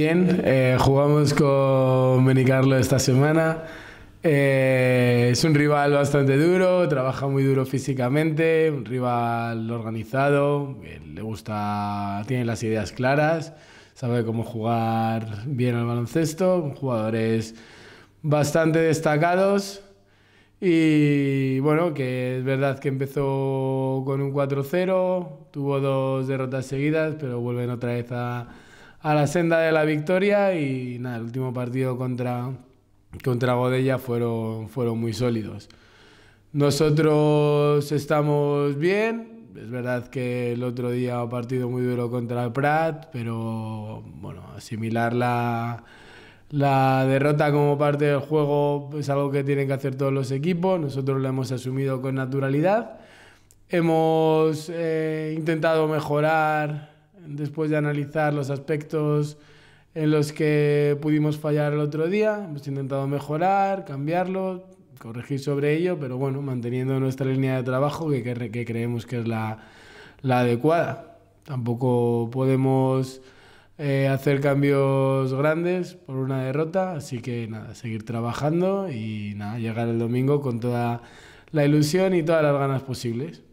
Bien, eh, jugamos con Benicarlo esta semana. Eh, es un rival bastante duro, trabaja muy duro físicamente, un rival organizado, le gusta, tiene las ideas claras, sabe cómo jugar bien al baloncesto, jugadores bastante destacados. Y bueno, que es verdad que empezó con un 4-0, tuvo dos derrotas seguidas, pero vuelven otra vez a a la senda de la victoria y nada, el último partido contra, contra Godella fueron, fueron muy sólidos. Nosotros estamos bien, es verdad que el otro día ha partido muy duro contra el Prat, pero bueno, asimilar la, la derrota como parte del juego es algo que tienen que hacer todos los equipos, nosotros lo hemos asumido con naturalidad. Hemos eh, intentado mejorar después de analizar los aspectos en los que pudimos fallar el otro día, hemos intentado mejorar, cambiarlo, corregir sobre ello, pero bueno, manteniendo nuestra línea de trabajo que, creemos que es la, adecuada. Tampoco podemos eh, hacer cambios grandes por una derrota, así que nada, seguir trabajando y llegar el domingo con toda la ilusión y todas las ganas posibles.